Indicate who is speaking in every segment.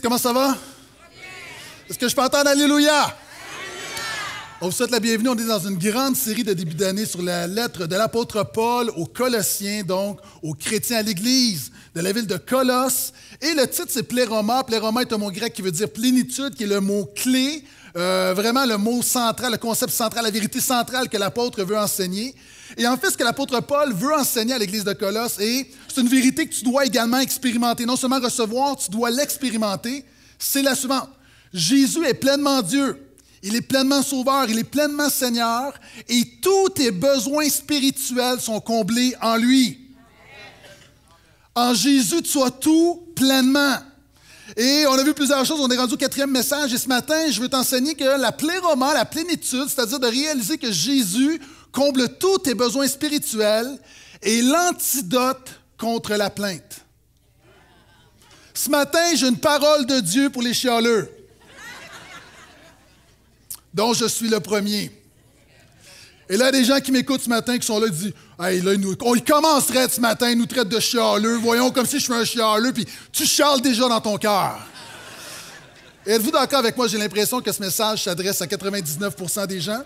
Speaker 1: comment ça va? Est-ce que je peux entendre Alléluia? On vous souhaite la bienvenue. On est dans une grande série de début d'année sur la lettre de l'apôtre Paul aux Colossiens, donc aux chrétiens à l'Église de la ville de Colosse. Et le titre, c'est Pléroma. Pléroma est un mot grec qui veut dire plénitude, qui est le mot clé, euh, vraiment le mot central, le concept central, la vérité centrale que l'apôtre veut enseigner. Et en fait, ce que l'apôtre Paul veut enseigner à l'église de Colosse, et c'est une vérité que tu dois également expérimenter. Non seulement recevoir, tu dois l'expérimenter. C'est la suivante. Jésus est pleinement Dieu. Il est pleinement sauveur, il est pleinement Seigneur, et tous tes besoins spirituels sont comblés en lui. En Jésus, tu as tout pleinement. Et on a vu plusieurs choses, on est rendu au quatrième message. Et ce matin, je veux t'enseigner que la pléroma, la plénitude, c'est-à-dire de réaliser que Jésus comble tous tes besoins spirituels, et l'antidote contre la plainte. Ce matin, j'ai une parole de Dieu pour les chialeux, dont je suis le premier. Et là, des gens qui m'écoutent ce matin qui sont là et disent on commencerait ce matin, il nous traite de chialeux. Voyons comme si je suis un chialeux, puis tu charles déjà dans ton cœur. Êtes-vous d'accord avec moi? J'ai l'impression que ce message s'adresse à 99 des gens.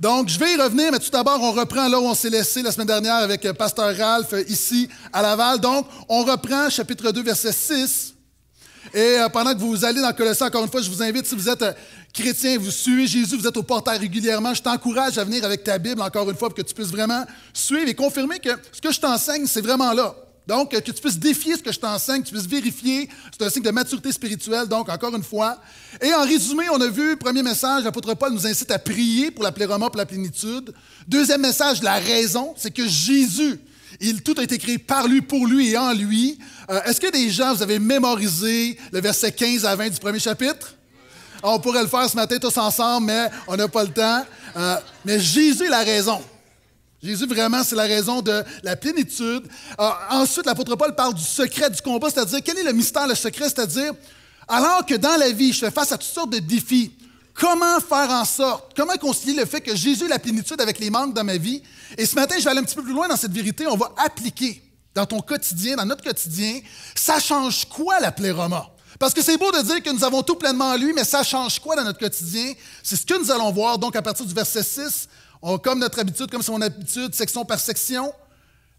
Speaker 1: Donc, je vais y revenir, mais tout d'abord, on reprend là où on s'est laissé la semaine dernière avec euh, Pasteur Ralph euh, ici à Laval. Donc, on reprend chapitre 2, verset 6. Et euh, pendant que vous allez dans le Colossiens, encore une fois, je vous invite, si vous êtes chrétien, vous suivez Jésus, vous êtes au portail régulièrement, je t'encourage à venir avec ta Bible, encore une fois, pour que tu puisses vraiment suivre et confirmer que ce que je t'enseigne, c'est vraiment là. Donc, euh, que tu puisses défier ce que je t'enseigne, que tu puisses vérifier. C'est un signe de maturité spirituelle, donc, encore une fois. Et en résumé, on a vu, premier message, l'apôtre Paul nous incite à prier pour la pléroma, pour la plénitude. Deuxième message, la raison, c'est que Jésus, il, tout a été créé par lui, pour lui et en lui. Euh, est-ce que des gens, vous avez mémorisé le verset 15 à 20 du premier chapitre? Ah, on pourrait le faire ce matin tous ensemble, mais on n'a pas le temps. Euh, mais Jésus est la raison. Jésus, vraiment, c'est la raison de la plénitude. Euh, ensuite, l'apôtre Paul parle du secret du combat, c'est-à-dire quel est le mystère, le secret, c'est-à-dire, alors que dans la vie, je fais face à toutes sortes de défis, comment faire en sorte, comment concilier le fait que Jésus est la plénitude avec les manques dans ma vie. Et ce matin, je vais aller un petit peu plus loin dans cette vérité, on va appliquer dans ton quotidien, dans notre quotidien, ça change quoi la pléroma? Parce que c'est beau de dire que nous avons tout pleinement en lui, mais ça change quoi dans notre quotidien? C'est ce que nous allons voir donc à partir du verset 6, comme notre habitude, comme c'est mon habitude, section par section.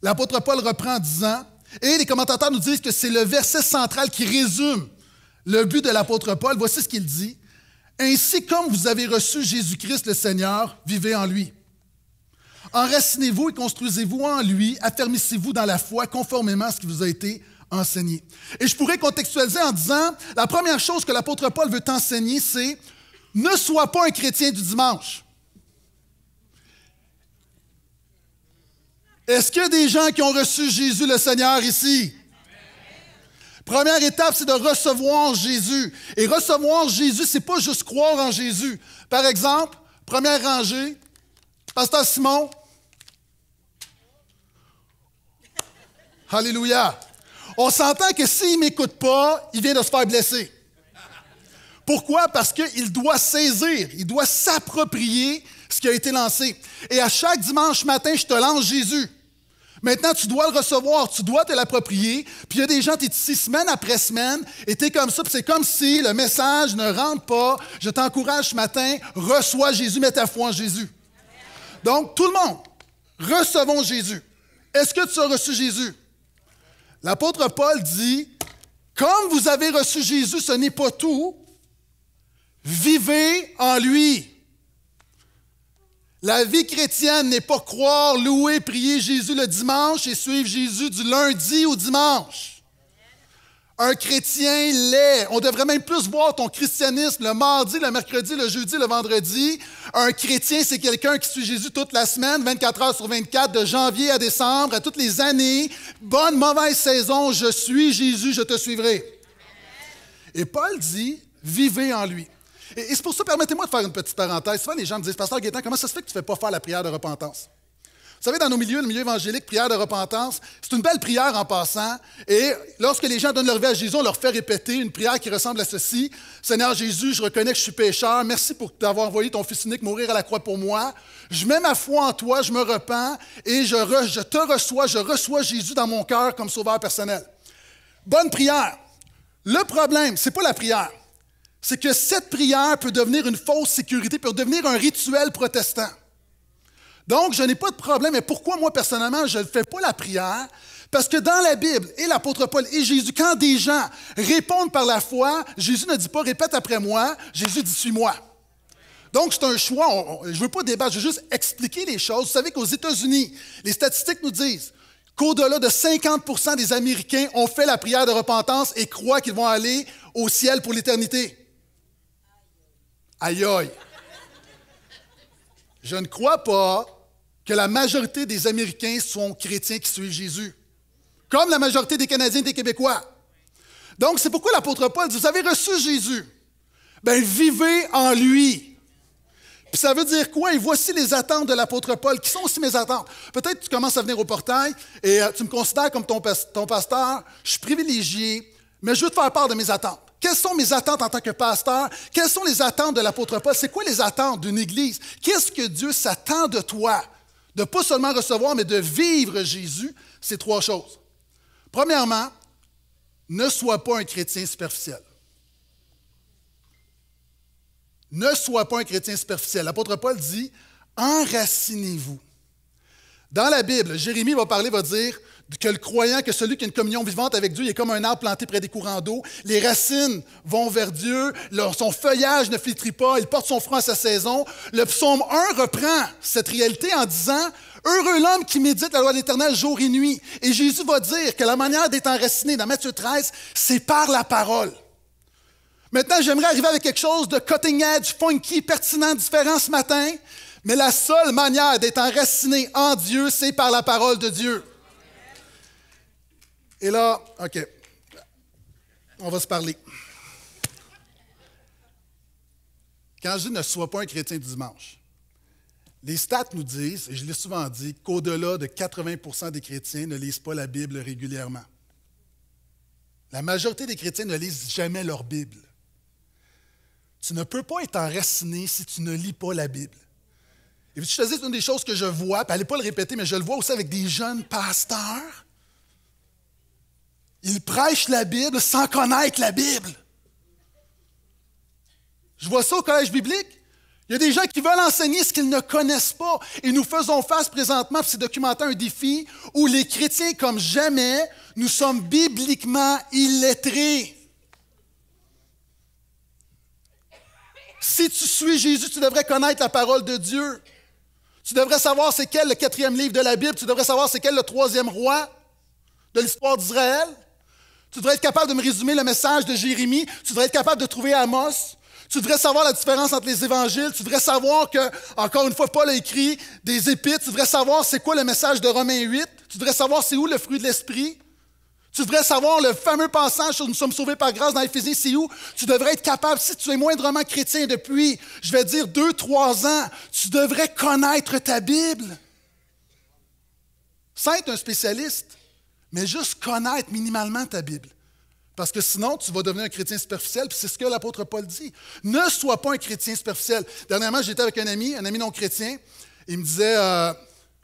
Speaker 1: L'apôtre Paul reprend en disant, et les commentateurs nous disent que c'est le verset central qui résume le but de l'apôtre Paul. Voici ce qu'il dit. Ainsi comme vous avez reçu Jésus-Christ le Seigneur, vivez en lui. Enracinez-vous et construisez-vous en lui, affermissez-vous dans la foi conformément à ce qui vous a été enseigner. Et je pourrais contextualiser en disant, la première chose que l'apôtre Paul veut t'enseigner, c'est ne sois pas un chrétien du dimanche. Est-ce qu'il y a des gens qui ont reçu Jésus le Seigneur ici? Première étape, c'est de recevoir Jésus. Et recevoir Jésus, c'est pas juste croire en Jésus. Par exemple, première rangée, Pasteur Simon. Alléluia. On s'entend que s'il ne m'écoute pas, il vient de se faire blesser. Pourquoi? Parce qu'il doit saisir, il doit s'approprier ce qui a été lancé. Et à chaque dimanche matin, je te lance Jésus. Maintenant, tu dois le recevoir, tu dois te l'approprier. Puis il y a des gens, tu es ici semaine après semaine, et tu es comme ça, puis c'est comme si le message ne rentre pas. Je t'encourage ce matin, reçois Jésus, mets ta foi en Jésus. Donc, tout le monde, recevons Jésus. Est-ce que tu as reçu Jésus? L'apôtre Paul dit, comme vous avez reçu Jésus, ce n'est pas tout, vivez en lui. La vie chrétienne n'est pas croire, louer, prier Jésus le dimanche et suivre Jésus du lundi au dimanche. Un chrétien l'est. On devrait même plus voir ton christianisme le mardi, le mercredi, le jeudi, le vendredi. Un chrétien, c'est quelqu'un qui suit Jésus toute la semaine, 24 heures sur 24, de janvier à décembre, à toutes les années. Bonne, mauvaise saison, je suis Jésus, je te suivrai. Et Paul dit, vivez en lui. Et, c'est pour ça, permettez-moi de faire une petite parenthèse. Souvent, les gens me disent, Pasteur Gaétan, comment ça se fait que tu ne fais pas faire la prière de repentance? savez, dans nos milieux, le milieu évangélique, prière de repentance, c'est une belle prière en passant. Et lorsque les gens donnent leur vie à Jésus, on leur fait répéter une prière qui ressemble à ceci. Seigneur Jésus, je reconnais que je suis pécheur. Merci pour t'avoir envoyé ton fils unique mourir à la croix pour moi. Je mets ma foi en toi, je me repens et je, te reçois, je reçois Jésus dans mon cœur comme sauveur personnel. Bonne prière. Le problème, c'est pas la prière. C'est que cette prière peut devenir une fausse sécurité, peut devenir un rituel protestant. Donc, je n'ai pas de problème. Mais pourquoi moi, personnellement, je ne fais pas la prière? Parce que dans la Bible, et l'apôtre Paul et Jésus, quand des gens répondent par la foi, Jésus ne dit pas répète après moi, Jésus dit suis-moi. Donc, c'est un choix. je ne veux pas débattre, je veux juste expliquer les choses. Vous savez qu'aux États-Unis, les statistiques nous disent qu'au-delà de 50 des Américains ont fait la prière de repentance et croient qu'ils vont aller au ciel pour l'éternité. Aïe aïe. Je ne crois pas que la majorité des Américains sont chrétiens qui suivent Jésus, comme la majorité des Canadiens et des Québécois. Donc, c'est pourquoi l'apôtre Paul dit, vous avez reçu Jésus. Ben, vivez en lui. Puis ça veut dire quoi? Et voici les attentes de l'apôtre Paul, qui sont aussi mes attentes. Peut-être tu commences à venir au portail et euh, tu me considères comme ton pasteur. Je suis privilégié, mais je veux te faire part de mes attentes. Quelles sont mes attentes en tant que pasteur? Quelles sont les attentes de l'apôtre Paul? C'est quoi les attentes d'une Église? Qu'est-ce que Dieu s'attend de toi? de pas seulement recevoir, mais de vivre Jésus, c'est trois choses. Premièrement, ne sois pas un chrétien superficiel. Ne sois pas un chrétien superficiel. L'apôtre Paul dit, enracinez-vous. Dans la Bible, Jérémie va parler, va dire, que le croyant, que celui qui a une communion vivante avec Dieu, il est comme un arbre planté près des courants d'eau. Les racines vont vers Dieu, son feuillage ne flétrit pas, il porte son front à sa saison. Le psaume 1 reprend cette réalité en disant Heureux l'homme qui médite la loi de l'Éternel jour et nuit. Et Jésus va dire que la manière d'être enraciné dans Matthieu 13, c'est par la parole. Maintenant, j'aimerais arriver avec quelque chose de cutting edge, funky, pertinent, différent ce matin. Mais la seule manière d'être enraciné en Dieu, c'est par la parole de Dieu. Et là, OK, on va se parler. Quand je ne sois pas un chrétien du dimanche, les stats nous disent, et je l'ai souvent dit, qu'au-delà de 80 des chrétiens ne lisent pas la Bible régulièrement. La majorité des chrétiens ne lisent jamais leur Bible. Tu ne peux pas être enraciné si tu ne lis pas la Bible. Et je te dis, une des choses que je vois, puis allez pas le répéter, mais je le vois aussi avec des jeunes pasteurs ils prêchent la Bible sans connaître la Bible. Je vois ça au collège biblique. Il y a des gens qui veulent enseigner ce qu'ils ne connaissent pas. Et nous faisons face présentement, c'est documenté un défi, où les chrétiens, comme jamais, nous sommes bibliquement illettrés. Si tu suis Jésus, tu devrais connaître la parole de Dieu. Tu devrais savoir c'est quel le quatrième livre de la Bible. Tu devrais savoir c'est quel le troisième roi de l'histoire d'Israël. Tu devrais être capable de me résumer le message de Jérémie. Tu devrais être capable de trouver Amos. Tu devrais savoir la différence entre les évangiles. Tu devrais savoir que, encore une fois, Paul a écrit des épîtres. Tu devrais savoir c'est quoi le message de Romains 8. Tu devrais savoir c'est où le fruit de l'esprit. Tu devrais savoir le fameux passage sur nous sommes sauvés par grâce dans Éphésiens, c'est où? Tu devrais être capable, si tu es moindrement chrétien depuis, je vais dire, deux, trois ans, tu devrais connaître ta Bible. Ça est un spécialiste mais juste connaître minimalement ta Bible. Parce que sinon, tu vas devenir un chrétien superficiel, puis c'est ce que l'apôtre Paul dit. Ne sois pas un chrétien superficiel. Dernièrement, j'étais avec un ami, un ami non chrétien, il me disait, euh,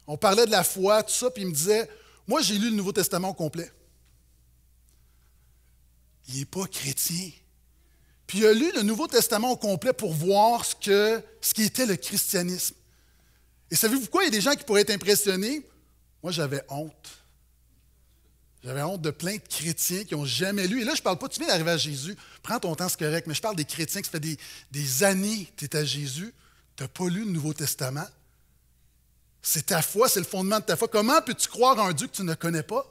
Speaker 1: on parlait de la foi, tout ça, puis il me disait, moi j'ai lu le Nouveau Testament au complet. Il n'est pas chrétien. Puis il a lu le Nouveau Testament au complet pour voir ce, que, ce qui était le christianisme. Et savez-vous pourquoi Il y a des gens qui pourraient être impressionnés. Moi, j'avais honte. J'avais honte de plein de chrétiens qui n'ont jamais lu. Et là, je ne parle pas, tu viens d'arriver à Jésus, prends ton temps, c'est correct, mais je parle des chrétiens qui ça fait des, années que tu es à Jésus, tu n'as pas lu le Nouveau Testament. C'est ta foi, c'est le fondement de ta foi. Comment peux-tu croire en un Dieu que tu ne connais pas?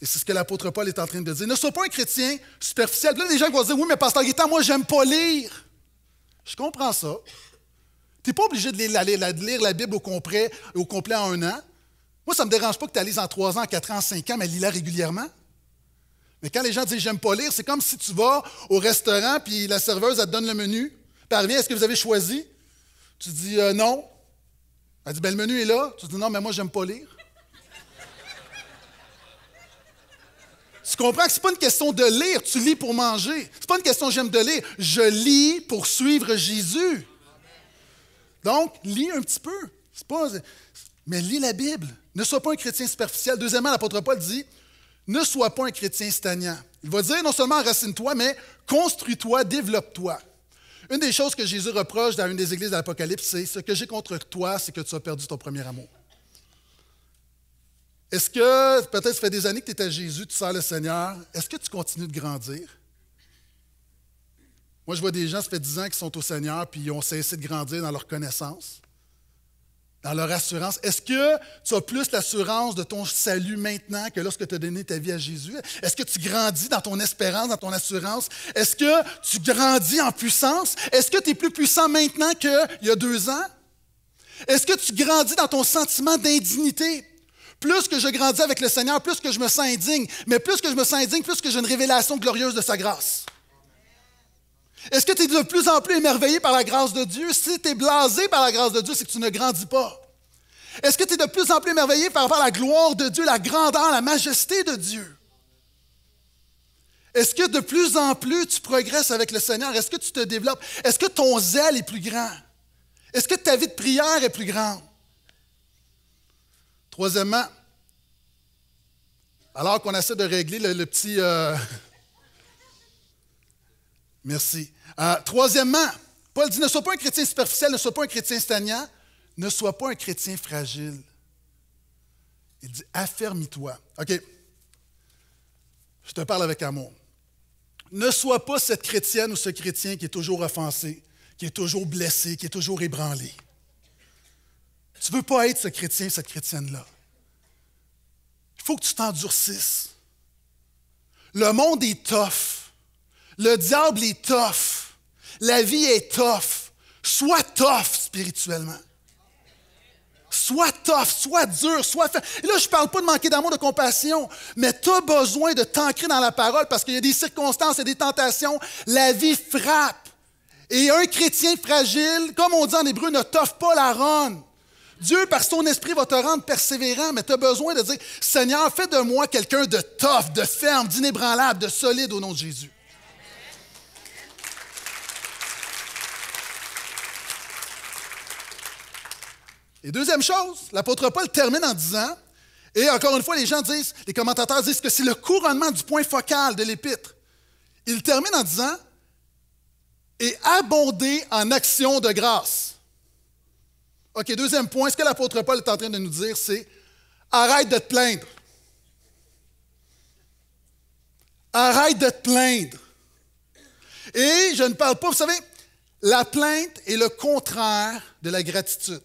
Speaker 1: Et c'est ce que l'apôtre Paul est en train de dire. Ne sois pas un chrétien superficiel. Puis là, des gens vont dire Oui, mais Pasteur Guétan, moi, j'aime pas lire. Je comprends ça. Tu n'es pas obligé de lire, la Bible au complet, au complet en un an. Moi, ça ne me dérange pas que tu en 3 ans, 4 ans, 5 ans, mais lis-la régulièrement. Mais quand les gens disent j'aime pas lire, c'est comme si tu vas au restaurant puis la serveuse elle te donne le menu. Parviens, est-ce que vous avez choisi Tu dis euh, non. Elle dit ben le menu est là. Tu dis non mais moi j'aime pas lire. tu comprends que c'est pas une question de lire, tu lis pour manger. C'est pas une question j'aime de lire, je lis pour suivre Jésus. Donc lis un petit peu. C'est pas mais lis la Bible. Ne sois pas un chrétien superficiel. Deuxièmement, l'apôtre Paul dit, ne sois pas un chrétien stagnant. Il va dire non seulement racine toi mais construis-toi, développe-toi. Une des choses que Jésus reproche dans une des églises de l'Apocalypse, c'est ce que j'ai contre toi, c'est que tu as perdu ton premier amour. Est-ce que, peut-être ça fait des années que tu es à Jésus, tu sers le Seigneur, est-ce que tu continues de grandir? Moi, je vois des gens, ça fait dix ans qu'ils sont au Seigneur, puis ils ont cessé de grandir dans leur connaissance dans leur assurance. Est-ce que tu as plus l'assurance de ton salut maintenant que lorsque tu as donné ta vie à Jésus? Est-ce que tu grandis dans ton espérance, dans ton assurance? Est-ce que tu grandis en puissance? Est-ce que tu es plus puissant maintenant qu'il y a deux ans? Est-ce que tu grandis dans ton sentiment d'indignité? Plus que je grandis avec le Seigneur, plus que je me sens indigne, mais plus que je me sens indigne, plus que j'ai une révélation glorieuse de sa grâce. Est-ce que tu es de plus en plus émerveillé par la grâce de Dieu? Si tu es blasé par la grâce de Dieu, c'est que tu ne grandis pas. Est-ce que tu es de plus en plus émerveillé par la gloire de Dieu, la grandeur, la majesté de Dieu? Est-ce que de plus en plus tu progresses avec le Seigneur? Est-ce que tu te développes? Est-ce que ton zèle est plus grand? Est-ce que ta vie de prière est plus grande? Troisièmement, alors qu'on essaie de régler le, petit... Euh, Merci. Euh, troisièmement, Paul dit, ne sois pas un chrétien superficiel, ne sois pas un chrétien stagnant, ne sois pas un chrétien fragile. Il dit, affermis-toi. OK. Je te parle avec amour. Ne sois pas cette chrétienne ou ce chrétien qui est toujours offensé, qui est toujours blessé, qui est toujours ébranlé. Tu ne veux pas être ce chrétien cette chrétienne-là. Il faut que tu t'endurcisses. Le monde est tough. Le diable est tough. La vie est tough. Sois tough spirituellement. Sois tough, sois dur, sois Et là, je ne parle pas de manquer d'amour, de compassion, mais tu as besoin de t'ancrer dans la parole parce qu'il y a des circonstances et des tentations. La vie frappe. Et un chrétien fragile, comme on dit en hébreu, ne toffe pas la ronde. Dieu, par son esprit, va te rendre persévérant, mais tu as besoin de dire Seigneur, fais de moi quelqu'un de tough, de ferme, d'inébranlable, de solide au nom de Jésus. Et deuxième chose, l'apôtre Paul termine en disant, et encore une fois, les gens disent, les commentateurs disent que c'est le couronnement du point focal de l'épître. Il termine en disant, et abonder en action de grâce. OK, deuxième point, ce que l'apôtre Paul est en train de nous dire, c'est arrête de te plaindre. Arrête de te plaindre. Et je ne parle pas, vous savez, la plainte est le contraire de la gratitude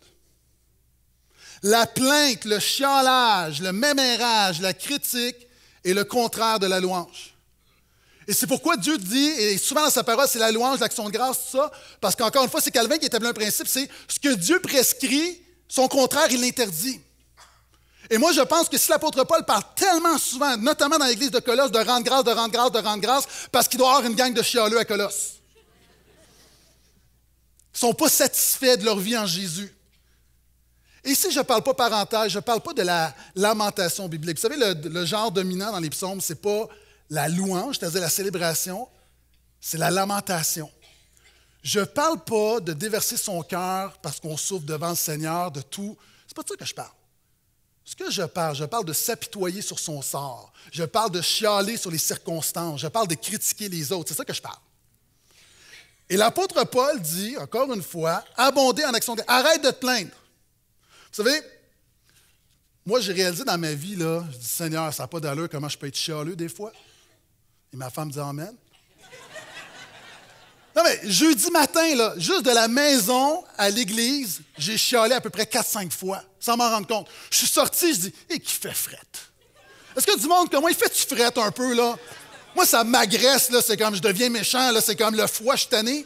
Speaker 1: la plainte, le chialage, le mémérage, la critique est le contraire de la louange. Et c'est pourquoi Dieu dit, et souvent dans sa parole, c'est la louange, l'action de grâce, tout ça, parce qu'encore une fois, c'est Calvin qui établit un principe, c'est ce que Dieu prescrit, son contraire, il l'interdit. Et moi, je pense que si l'apôtre Paul parle tellement souvent, notamment dans l'église de Colosse, de rendre grâce, de rendre grâce, de rendre grâce, parce qu'il doit avoir une gang de chialeux à Colosse. Ils ne sont pas satisfaits de leur vie en Jésus. Ici, je ne parle pas parental, je ne parle pas de la lamentation biblique. Vous savez, le, genre dominant dans les psaumes, ce n'est pas la louange, c'est-à-dire la célébration, c'est la lamentation. Je ne parle pas de déverser son cœur parce qu'on souffre devant le Seigneur de tout. C'est pas de ça que je parle. Ce que je parle, je parle de s'apitoyer sur son sort. Je parle de chialer sur les circonstances. Je parle de critiquer les autres. C'est ça que je parle. Et l'apôtre Paul dit, encore une fois, Abondez en action. de Arrête de te plaindre. Vous savez, moi, j'ai réalisé dans ma vie, là, je dis, Seigneur, ça n'a pas d'allure comment je peux être chialeux des fois. Et ma femme dit Amen. Non, mais jeudi matin, là, juste de la maison à l'église, j'ai chialé à peu près 4-5 fois, sans m'en rendre compte. Je suis sorti, je dis, et qui fait frette? Est-ce que du monde comme moi, il fait-tu frette un peu, là? Moi, ça m'agresse, là, c'est comme je deviens méchant, là, c'est comme le foie, je suis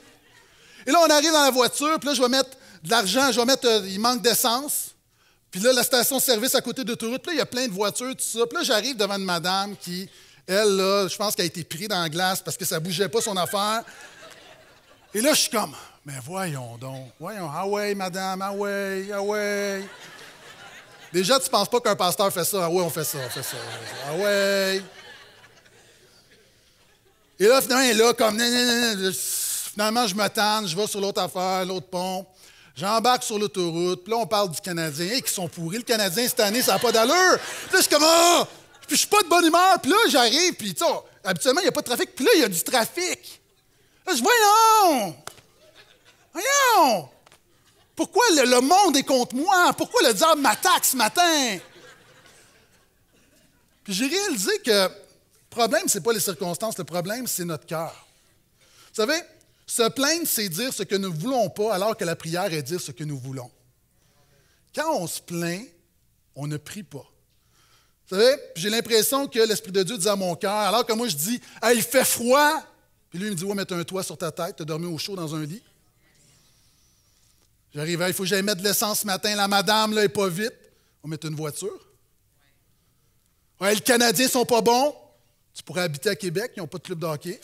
Speaker 1: Et là, on arrive dans la voiture, puis là, je vais mettre de l'argent, je vais mettre, euh, il manque d'essence. Puis là, la station-service à côté d'autoroute, là, il y a plein de voitures, tout ça. Puis là, j'arrive devant une madame qui, elle, là, je pense qu'elle a été prise dans la glace parce que ça bougeait pas son affaire. Et là, je suis comme, mais voyons donc, voyons, ah ouais, madame, ah ouais, ah ouais. Déjà, tu penses pas qu'un pasteur fait ça, ah ouais, on fait ça, on fait ça, ah ouais. Et là, finalement, elle est là, comme, finalement, je me je vais sur l'autre affaire, l'autre pompe. J'embarque sur l'autoroute, puis là, on parle du Canadien. qui sont pourris, le Canadien, cette année, ça n'a pas d'allure. Puis là, je suis comme, Ah! » Puis je suis pas de bonne humeur, puis là, j'arrive, puis tu habituellement, il n'y a pas de trafic, puis là, il y a du trafic. je vois, non! Voyons! Pourquoi le, monde est contre moi? Pourquoi le diable m'attaque ce matin? Puis j'ai réalisé que le problème, ce n'est pas les circonstances, le problème, c'est notre cœur. Vous savez, se plaindre, c'est dire ce que nous ne voulons pas, alors que la prière est dire ce que nous voulons. Quand on se plaint, on ne prie pas. Vous savez, j'ai l'impression que l'Esprit de Dieu dit à mon cœur, alors que moi je dis, Ah, il fait froid. Puis lui, il me dit, ouais, mettre un toit sur ta tête, tu dormir dormi au chaud dans un lit. J'arrive, il faut que j'aille mettre de l'essence ce matin, la madame, là, n'est pas vite. On met une voiture. Ouais, les Canadiens sont pas bons. Tu pourrais habiter à Québec, ils n'ont pas de club de hockey.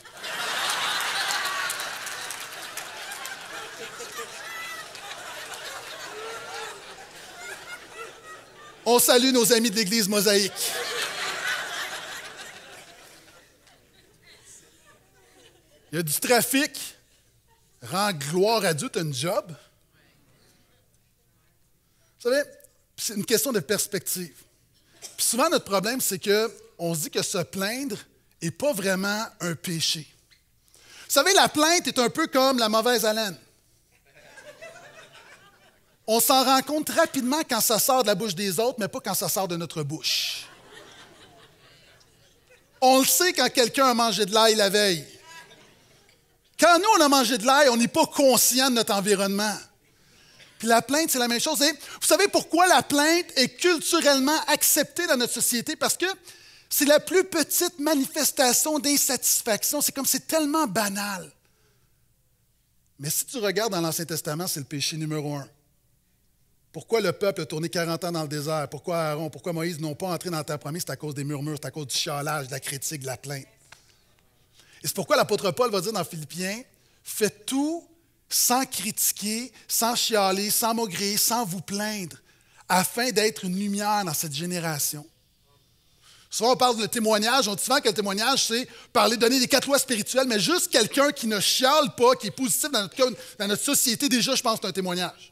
Speaker 1: On salue nos amis de l'Église mosaïque. Il y a du trafic. Rends gloire à Dieu, tu une job. Vous savez, c'est une question de perspective. souvent, notre problème, c'est qu'on se dit que se plaindre n'est pas vraiment un péché. Vous savez, la plainte est un peu comme la mauvaise haleine. On s'en rend compte rapidement quand ça sort de la bouche des autres, mais pas quand ça sort de notre bouche. On le sait quand quelqu'un a mangé de l'ail la veille. Quand nous, on a mangé de l'ail, on n'est pas conscient de notre environnement. Puis la plainte, c'est la même chose. Hein. vous savez pourquoi la plainte est culturellement acceptée dans notre société? Parce que c'est la plus petite manifestation d'insatisfaction. C'est comme c'est tellement banal. Mais si tu regardes dans l'Ancien Testament, c'est le péché numéro un. Pourquoi le peuple a tourné 40 ans dans le désert? Pourquoi Aaron? Pourquoi Moïse n'ont pas entré dans ta promise? C'est à cause des murmures, c'est à cause du chialage, de la critique, de la plainte. Et c'est pourquoi l'apôtre Paul va dire dans Philippiens, faites tout sans critiquer, sans chialer, sans maugréer, sans vous plaindre, afin d'être une lumière dans cette génération. Souvent, on parle de témoignage. On dit souvent que le témoignage, c'est parler, donner des quatre lois spirituelles, mais juste quelqu'un qui ne chiale pas, qui est positif dans notre, dans notre société, déjà, je pense, c'est un témoignage.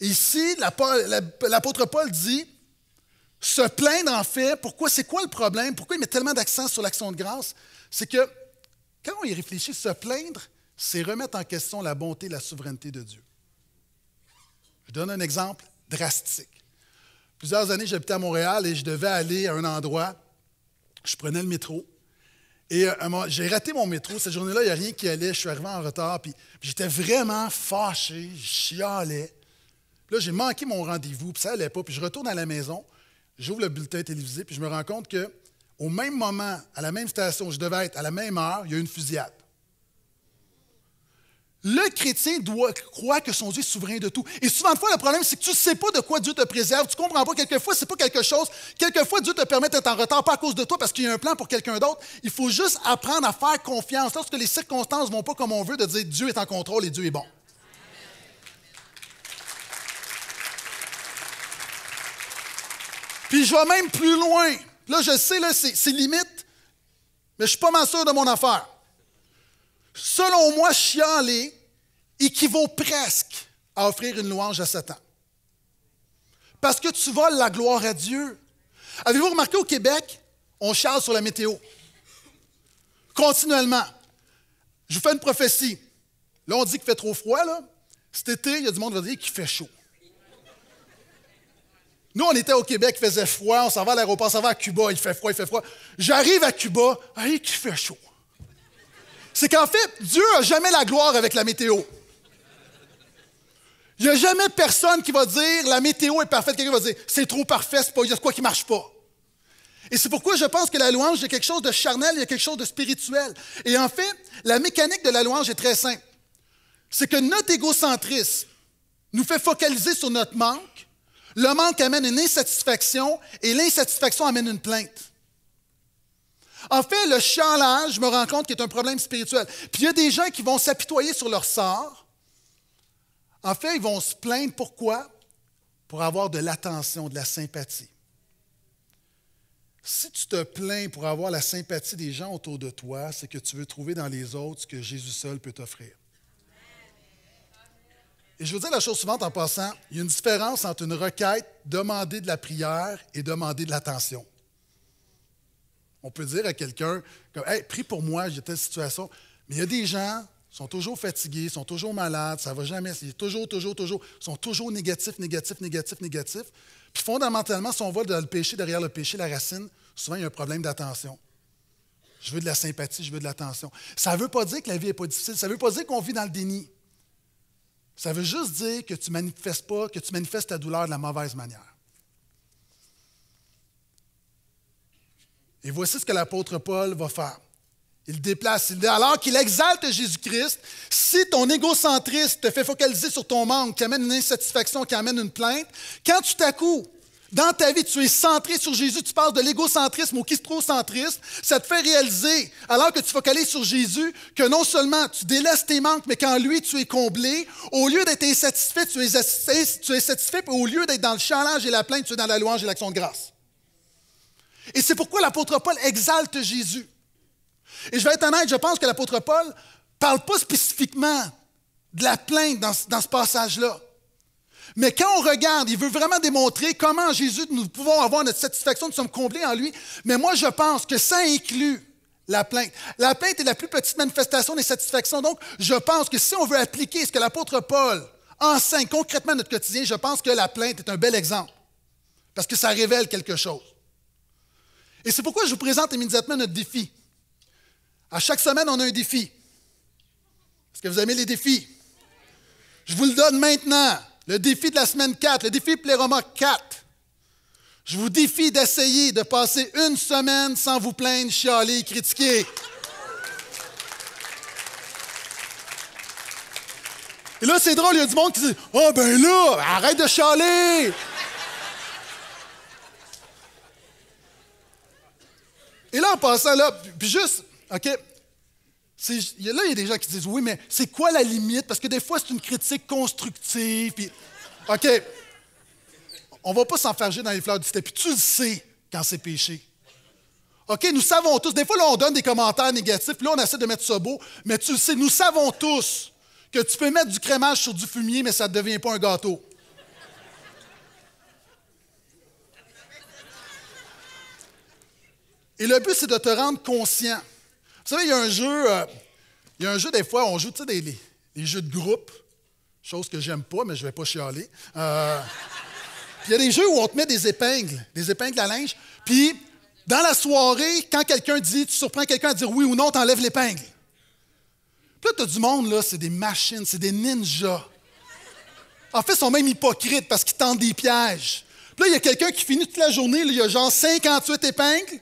Speaker 1: Ici, l'apôtre Paul dit se plaindre en fait. Pourquoi? C'est quoi le problème? Pourquoi il met tellement d'accent sur l'action de grâce? C'est que quand on y réfléchit, se plaindre, c'est remettre en question la bonté et la souveraineté de Dieu. Je donne un exemple drastique. Plusieurs années, j'habitais à Montréal et je devais aller à un endroit. Je prenais le métro. Et euh, j'ai raté mon métro. Cette journée-là, il n'y a rien qui allait. Je suis arrivé en retard. Puis, j'étais vraiment fâché. Je chialais là, j'ai manqué mon rendez-vous, puis ça n'allait pas. Puis je retourne à la maison, j'ouvre le bulletin télévisé, puis je me rends compte que au même moment, à la même station où je devais être, à la même heure, il y a une fusillade. Le chrétien doit croire que son Dieu est souverain de tout. Et souvent, fois, le problème, c'est que tu ne sais pas de quoi Dieu te préserve. Tu ne comprends pas. Quelquefois, ce n'est pas quelque chose. Quelquefois, Dieu te permet d'être en retard, pas à cause de toi, parce qu'il y a un plan pour quelqu'un d'autre. Il faut juste apprendre à faire confiance. Lorsque les circonstances ne vont pas comme on veut, de dire Dieu est en contrôle et Dieu est bon. Puis je vais même plus loin. Là, je sais, là, c'est limite, mais je ne suis pas mal sûr de mon affaire. Selon moi, chialer équivaut presque à offrir une louange à Satan. Parce que tu voles la gloire à Dieu. Avez-vous remarqué au Québec, on chiale sur la météo. Continuellement. Je vous fais une prophétie. Là, on dit qu'il fait trop froid, là. Cet été, il y a du monde qui va dire qu'il fait chaud. Nous, on était au Québec, il faisait froid, on s'en va à l'aéroport, on s'en va à Cuba, il fait froid, il fait froid. J'arrive à Cuba, ah, il fait chaud. C'est qu'en fait, Dieu n'a jamais la gloire avec la météo. Il n'y a jamais personne qui va dire la météo est parfaite, quelqu'un va dire c'est trop parfait, c'est il y a quoi qui marche pas. Et c'est pourquoi je pense que la louange, il y a quelque chose de charnel, il y a quelque chose de spirituel. Et en fait, la mécanique de la louange est très simple. C'est que notre égocentrisme nous fait focaliser sur notre manque, le manque amène une insatisfaction et l'insatisfaction amène une plainte. En fait, le chialage, je me rends compte, qu'il est un problème spirituel. Puis il y a des gens qui vont s'apitoyer sur leur sort. En fait, ils vont se plaindre. Pourquoi? Pour avoir de l'attention, de la sympathie. Si tu te plains pour avoir la sympathie des gens autour de toi, c'est que tu veux trouver dans les autres ce que Jésus seul peut t'offrir. Et je veux dire la chose suivante en passant, il y a une différence entre une requête, demander de la prière et demander de l'attention. On peut dire à quelqu'un, comme, hey, prie pour moi, j'ai telle situation. Mais il y a des gens, sont toujours fatigués, sont toujours malades, ça va jamais, sont toujours, toujours, toujours, sont toujours négatifs, négatifs, négatifs, négatifs. Puis fondamentalement, si on va le péché, derrière le péché, la racine, souvent il y a un problème d'attention. Je veux de la sympathie, je veux de l'attention. Ça ne veut pas dire que la vie n'est pas difficile, ça ne veut pas dire qu'on vit dans le déni. Ça veut juste dire que tu manifestes pas, que tu manifestes ta douleur de la mauvaise manière. Et voici ce que l'apôtre Paul va faire. Il déplace, il alors qu'il exalte Jésus-Christ, si ton égocentrisme te fait focaliser sur ton manque, qui amène une insatisfaction, qui amène une plainte, quand tu t'accoues, dans ta vie, tu es centré sur Jésus, tu parles de l'égocentrisme ou qui trouve centriste, ça te fait réaliser, alors que tu caler sur Jésus, que non seulement tu délaisses tes manques, mais qu'en lui, tu es comblé. Au lieu d'être insatisfait, tu es, tu es satisfait, puis au lieu d'être dans le challenge et la plainte, tu es dans la louange et l'action de grâce. Et c'est pourquoi l'apôtre Paul exalte Jésus. Et je vais être honnête, je pense que l'apôtre Paul ne parle pas spécifiquement de la plainte dans ce passage-là. Mais quand on regarde, il veut vraiment démontrer comment Jésus, nous pouvons avoir notre satisfaction, nous sommes comblés en lui. Mais moi, je pense que ça inclut la plainte. La plainte est la plus petite manifestation des satisfactions. Donc, je pense que si on veut appliquer ce que l'apôtre Paul enseigne concrètement à notre quotidien, je pense que la plainte est un bel exemple. Parce que ça révèle quelque chose. Et c'est pourquoi je vous présente immédiatement notre défi. À chaque semaine, on a un défi. Est-ce que vous aimez les défis? Je vous le donne maintenant. Le défi de la semaine 4, le défi Pléroma 4. Je vous défie d'essayer de passer une semaine sans vous plaindre, chialer, critiquer. Et là, c'est drôle, il y a du monde qui dit oh, ben là, arrête de chialer! Et là, en passant là, puis juste, OK, Là, il y a des gens qui disent oui, mais c'est quoi la limite? Parce que des fois, c'est une critique constructive. Puis, OK, on va pas s'enferger dans les fleurs du Puis, Tu le sais quand c'est péché. OK, nous savons tous. Des fois, là, on donne des commentaires négatifs, là, on essaie de mettre ça beau. Mais tu le sais, nous savons tous que tu peux mettre du crémage sur du fumier, mais ça ne devient pas un gâteau. Et le but, c'est de te rendre conscient savez, il y a un jeu, euh, il y a un jeu des fois, on joue, des, jeux de groupe, chose que j'aime pas, mais je vais pas chialer. Euh, puis il y a des jeux où on te met des épingles, des épingles à linge, puis dans la soirée, quand quelqu'un dit, tu surprends quelqu'un à dire oui ou non, t'enlèves l'épingle. Puis là, as du monde, là, c'est des machines, c'est des ninjas. En fait, ils sont même hypocrites parce qu'ils tentent des pièges. Puis là, il y a quelqu'un qui finit toute la journée, il y a genre 58 épingles.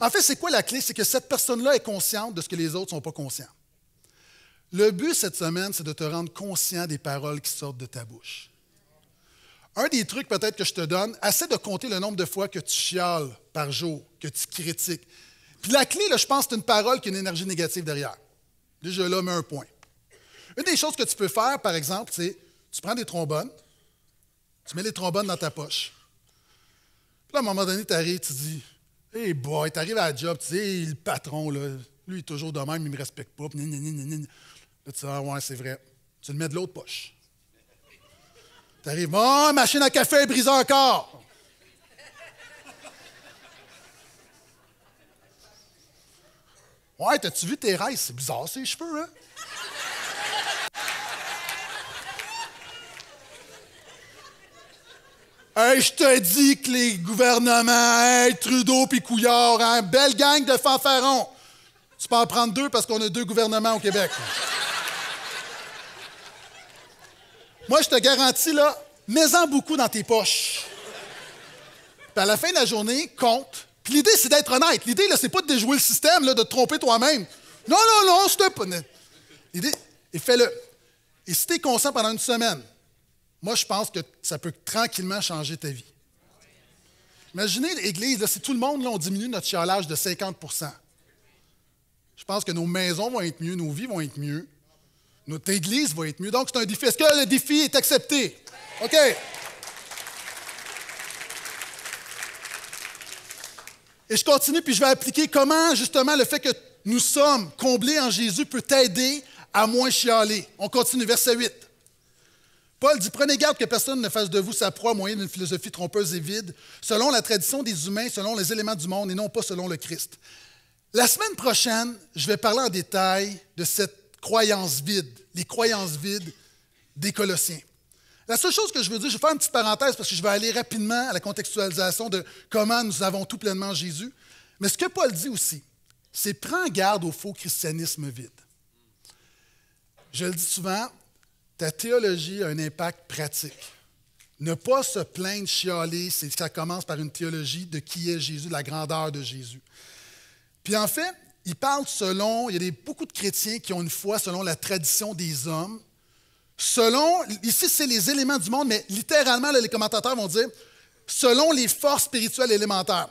Speaker 1: En fait, c'est quoi la clé? C'est que cette personne-là est consciente de ce que les autres ne sont pas conscients. Le but cette semaine, c'est de te rendre conscient des paroles qui sortent de ta bouche. Un des trucs peut-être que je te donne, essaie de compter le nombre de fois que tu chiales par jour, que tu critiques. Puis la clé, là, je pense, c'est une parole qui a une énergie négative derrière. Déjà là, mets un point. Une des choses que tu peux faire, par exemple, c'est tu prends des trombones, tu mets les trombones dans ta poche. Puis là, à un moment donné, tu arrives, tu dis et boy, t'arrives à la job, tu sais, le patron, là, lui, il est toujours de même, il ne me respecte pas. Là, tu dis, ah ouais, c'est vrai. Tu le mets de l'autre poche. T'arrives, oh, machine à café est brisée encore. Ouais, t'as-tu vu tes rails? C'est bizarre, ces cheveux, hein? Hey, je te dis que les gouvernements, Trudeau puis Couillard, hein, belle gang de fanfarons. Tu peux en prendre deux parce qu'on a deux gouvernements au Québec. Moi, je te garantis, là, mets-en beaucoup dans tes poches. Puis à la fin de la journée, compte. Puis l'idée, c'est d'être honnête. L'idée, là, c'est pas de déjouer le système, de te tromper toi-même. Non, non, non, c'est pas. L'idée, et fais-le. Et si t'es conscient pendant une semaine, moi, je pense que ça peut tranquillement changer ta vie. Imaginez l'Église, si tout le monde, on diminue notre chialage de 50 Je pense que nos maisons vont être mieux, nos vies vont être mieux, notre Église va être mieux. Donc, c'est un défi. Est-ce que le défi est accepté? OK. Et je continue, puis je vais appliquer comment justement le fait que nous sommes comblés en Jésus peut t'aider à moins chialer. On continue, verset 8. Paul dit Prenez garde que personne ne fasse de vous sa proie au moyen d'une philosophie trompeuse et vide, selon la tradition des humains, selon les éléments du monde et non pas selon le Christ. La semaine prochaine, je vais parler en détail de cette croyance vide, les croyances vides des Colossiens. La seule chose que je veux dire, je vais faire une petite parenthèse parce que je vais aller rapidement à la contextualisation de comment nous avons tout pleinement Jésus. Mais ce que Paul dit aussi, c'est prends garde au faux christianisme vide. Je le dis souvent, ta théologie a un impact pratique. Ne pas se plaindre, chialer, c'est ça commence par une théologie de qui est Jésus, de la grandeur de Jésus. Puis en fait, il parle selon, il y a beaucoup de chrétiens qui ont une foi selon la tradition des hommes, selon, ici c'est les éléments du monde, mais littéralement, les commentateurs vont dire, selon les forces spirituelles élémentaires.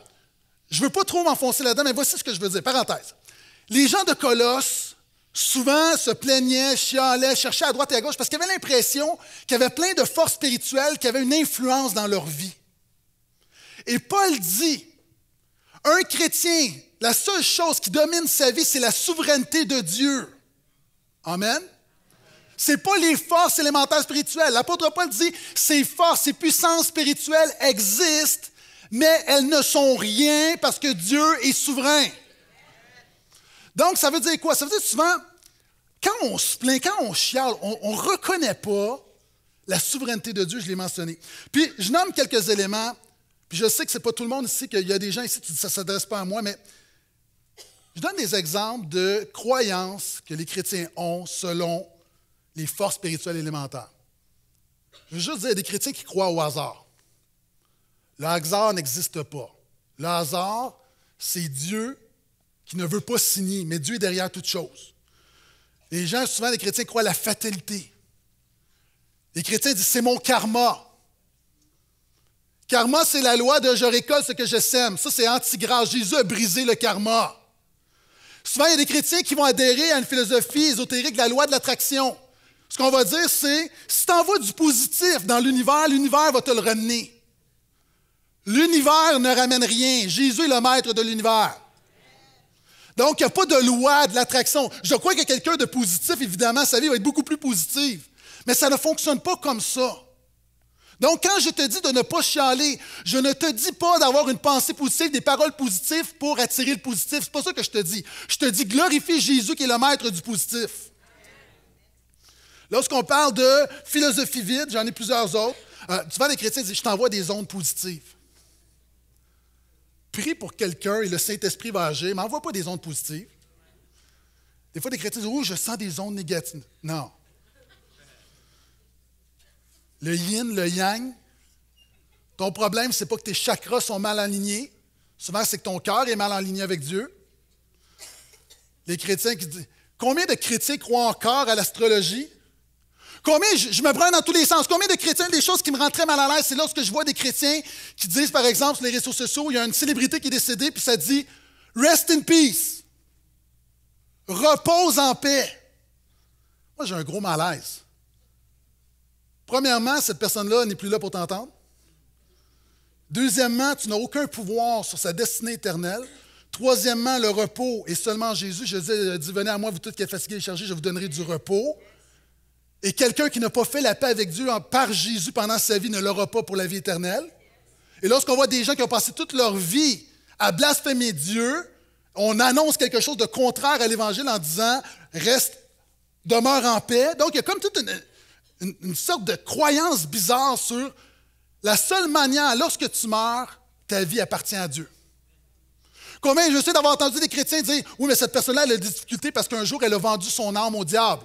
Speaker 1: Je ne veux pas trop m'enfoncer là-dedans, mais voici ce que je veux dire. Parenthèse. Les gens de Colosse souvent se plaignaient, chialaient, cherchaient à droite et à gauche parce qu'ils avaient l'impression qu'il y avait plein de forces spirituelles qui avaient une influence dans leur vie. Et Paul dit, un chrétien, la seule chose qui domine sa vie, c'est la souveraineté de Dieu. Amen. C'est pas les forces élémentaires spirituelles. L'apôtre Paul dit, ces forces, ces puissances spirituelles existent, mais elles ne sont rien parce que Dieu est souverain. Donc, ça veut dire quoi? Ça veut dire souvent, quand on se plaint, quand on chiale, on ne reconnaît pas la souveraineté de Dieu, je l'ai mentionné. Puis, je nomme quelques éléments, puis je sais que ce n'est pas tout le monde ici, qu'il y a des gens ici, qui ça ne s'adresse pas à moi, mais je donne des exemples de croyances que les chrétiens ont selon les forces spirituelles élémentaires. Je veux juste dire, il y a des chrétiens qui croient au hasard. Le hasard n'existe pas. Le hasard, c'est Dieu qui ne veut pas signer, mais Dieu est derrière toute chose. Les gens, souvent, les chrétiens croient à la fatalité. Les chrétiens disent c'est mon karma. Karma, c'est la loi de je récolte ce que je sème. Ça, c'est anti-grâce. Jésus a brisé le karma. Souvent, il y a des chrétiens qui vont adhérer à une philosophie ésotérique de la loi de l'attraction. Ce qu'on va dire, c'est si tu envoies du positif dans l'univers, l'univers va te le ramener. L'univers ne ramène rien. Jésus est le maître de l'univers. Donc, il n'y a pas de loi de l'attraction. Je crois que quelqu'un de positif, évidemment, sa vie va être beaucoup plus positive. Mais ça ne fonctionne pas comme ça. Donc, quand je te dis de ne pas chialer, je ne te dis pas d'avoir une pensée positive, des paroles positives pour attirer le positif. C'est pas ça que je te dis. Je te dis glorifie Jésus qui est le maître du positif. Lorsqu'on parle de philosophie vide, j'en ai plusieurs autres. Euh, tu vois, les chrétiens disent Je t'envoie des ondes positives prie pour quelqu'un et le Saint-Esprit va agir, mais envoie pas des ondes positives. Des fois, des chrétiens disent Oh, je sens des ondes négatives. Non. Le yin, le yang. Ton problème, c'est pas que tes chakras sont mal alignés. Souvent, c'est que ton cœur est mal aligné avec Dieu. Les chrétiens qui disent Combien de chrétiens croient encore à l'astrologie Combien, je, me prends dans tous les sens, combien de chrétiens, des choses qui me rendent très mal à l'aise, c'est lorsque je vois des chrétiens qui disent, par exemple, sur les réseaux sociaux, il y a une célébrité qui est décédée, puis ça dit Rest in peace. Repose en paix. Moi, j'ai un gros malaise. Premièrement, cette personne-là n'est plus là pour t'entendre. Deuxièmement, tu n'as aucun pouvoir sur sa destinée éternelle. Troisièmement, le repos est seulement Jésus. Je dis, venez à moi, vous tous qui êtes fatigués et chargés, je vous donnerai du repos. Et quelqu'un qui n'a pas fait la paix avec Dieu par Jésus pendant sa vie ne l'aura pas pour la vie éternelle. Et lorsqu'on voit des gens qui ont passé toute leur vie à blasphémer Dieu, on annonce quelque chose de contraire à l'Évangile en disant reste, demeure en paix. Donc il y a comme toute une, sorte de croyance bizarre sur la seule manière, lorsque tu meurs, ta vie appartient à Dieu. Combien je sais d'avoir entendu des chrétiens dire Oui, mais cette personne-là, elle a des difficultés parce qu'un jour, elle a vendu son âme au diable.